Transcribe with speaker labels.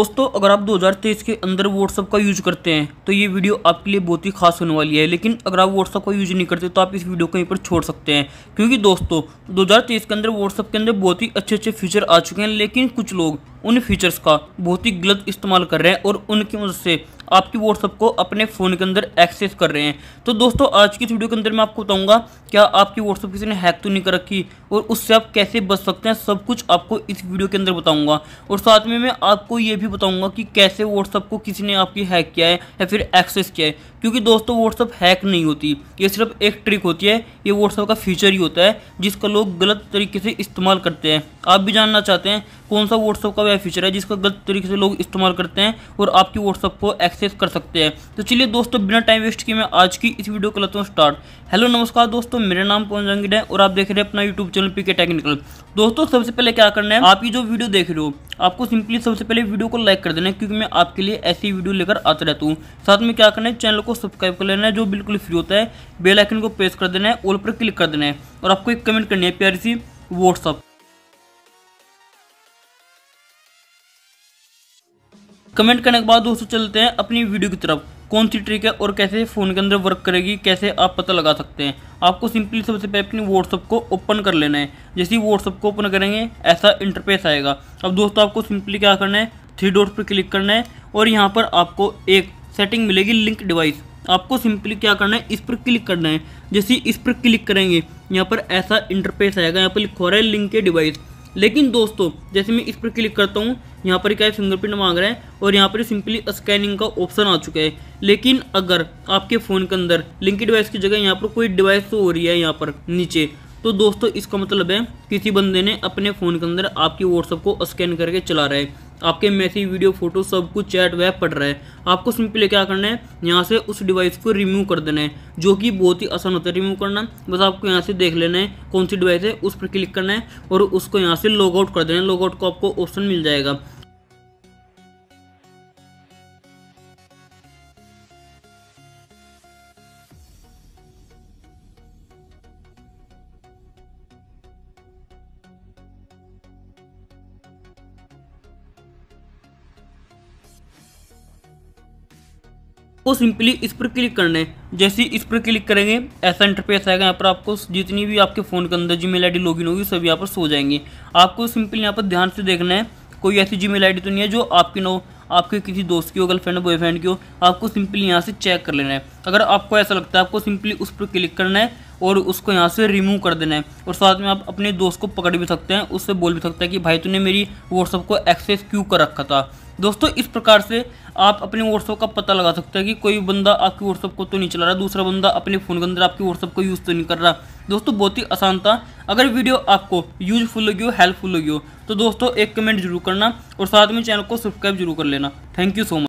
Speaker 1: दोस्तों अगर आप 2023 के अंदर व्हाट्सअप का यूज करते हैं तो ये वीडियो आपके लिए बहुत ही खास होने वाली है लेकिन अगर आप व्हाट्सअप का यूज नहीं करते तो आप इस वीडियो को यहीं पर छोड़ सकते हैं क्योंकि दोस्तों 2023 के अंदर व्हाट्सअप के अंदर बहुत ही अच्छे अच्छे फीचर आ चुके हैं लेकिन कुछ लोग उन फीचर्स का बहुत ही गलत इस्तेमाल कर रहे हैं और उनकी मदद से आपकी व्हाट्सअप को अपने फ़ोन के अंदर एक्सेस कर रहे हैं तो दोस्तों आज की इस वीडियो के अंदर मैं आपको बताऊंगा क्या आपकी व्हाट्सअप किसी ने हैक तो नहीं कर रखी और उससे आप कैसे बच सकते हैं सब कुछ आपको इस वीडियो के अंदर बताऊंगा और साथ में मैं आपको ये भी बताऊंगा कि कैसे व्हाट्सअप को किसी ने आपकी हैक किया है या फिर एक्सेस किया है क्योंकि दोस्तों व्हाट्सअप हैक नहीं होती ये सिर्फ एक ट्रिक होती है ये व्हाट्सअप का फीचर ही होता है जिसका लोग गलत तरीके से इस्तेमाल करते हैं आप भी जानना चाहते हैं कौन सा व्हाट्सअप का वह फीचर है जिसका गलत तरीके से लोग इस्तेमाल करते हैं और आपकी व्हाट्सअप को एक्सेस कर सकते हैं तो चलिए दोस्तों बिना टाइम वेस्ट किए मैं आज की इस वीडियो को लेता हूँ स्टार्ट हेलो नमस्कार दोस्तों मेरा नाम पवन जंगिड है और आप देख रहे हैं अपना YouTube channel channel P K technical दोस्तों सबसे पहले क्या करना है आप ये जो वीडियो देख रहे हो आपको सिंपली सबसे पहले वीडियो को लाइक कर देना है क्योंकि मैं आपके लिए ऐसी वीडियो लेकर आता रहता हूँ साथ में क्या करना है चैनल को सब्सक्राइब कर लेना है जो बिल्कुल फ्री होता है बेल आइकन को प्रेस कर देना है ऑल पर क्लिक कर देना है और आपको एक कमेंट करनी है प्यारी सी व्हाट्सअप कमेंट करने के बाद दोस्तों चलते हैं अपनी वीडियो की तरफ कौन सी ट्रिक है और कैसे फ़ोन के अंदर वर्क करेगी कैसे आप पता लगा सकते हैं आपको सिंपली सबसे पहले अपनी व्हाट्सअप को ओपन कर लेना है जैसे ही व्हाट्सअप को ओपन करेंगे ऐसा इंटरफेस आएगा अब दोस्तों आपको सिंपली क्या करना है थ्री डॉट पर क्लिक करना है और यहाँ पर आपको एक सेटिंग मिलेगी लिंक डिवाइस आपको सिंपली क्या करना है इस पर क्लिक करना है जैसे इस पर क्लिक करेंगे यहाँ पर ऐसा इंटरफेस आएगा यहाँ पर लिखो रहा है लिंक के डिवाइस लेकिन दोस्तों जैसे मैं इस पर क्लिक करता हूँ यहाँ पर क्या है फिंगरप्रिंट मांग रहा है और यहाँ पर सिंपली स्कैनिंग का ऑप्शन आ चुका है लेकिन अगर आपके फ़ोन के अंदर लिंक डिवाइस की जगह यहाँ पर कोई डिवाइस तो हो रही है यहाँ पर नीचे तो दोस्तों इसका मतलब है किसी बंदे ने अपने फ़ोन के अंदर आपकी व्हाट्सअप को स्कैन करके चला रहा है आपके मैसेज वीडियो फोटो सब कुछ चैट वैप पड़ रहा है आपको सिंपली क्या करना है यहाँ से उस डिवाइस को रिमूव कर देना है जो कि बहुत ही आसान होता है रिमूव करना बस आपको यहाँ से देख लेना है कौन सी डिवाइस है उस पर क्लिक करना है और उसको यहाँ से लॉग आउट कर देना है लॉग आउट को आपको ऑप्शन मिल जाएगा को सिंपली इस पर क्लिक करना है जैसे इस पर क्लिक करेंगे ऐसा इंटरफेस आएगा यहाँ पर आपको जितनी भी आपके फ़ोन के अंदर जीमेल आईडी लॉगिन होगी सभी यहाँ पर सो जाएंगे आपको सिंपली यहाँ पर ध्यान से देखना है कोई ऐसी जीमेल आईडी तो नहीं है जो आपकी ना हो आपके किसी दोस्त की हो गर्लफ्रेंड हो बॉयफ्रेंड की हो आपको सिंपली यहाँ से चेक कर लेना है अगर आपको ऐसा लगता है आपको सिंपली उस पर क्लिक करना है और उसको यहाँ से रिमूव कर देना है और साथ में आप अपने दोस्त को पकड़ भी सकते हैं उससे बोल भी सकते हैं कि भाई तूने मेरी व्हाट्सअप को एक्सेस क्यों कर रखा था दोस्तों इस प्रकार से आप अपने व्हाट्सअप का पता लगा सकते हैं कि कोई बंदा आपके व्हाट्सअप को तो नहीं चला रहा दूसरा बंदा अपने फ़ोन के अंदर आपके व्हाट्सअप को यूज़ तो नहीं कर रहा दोस्तों बहुत ही आसान था अगर वीडियो आपको यूजफुल लगी हो हेल्पफुल लगी हो तो दोस्तों एक कमेंट जरूर करना और साथ में चैनल को सब्सक्राइब जरूर कर लेना थैंक यू सो मच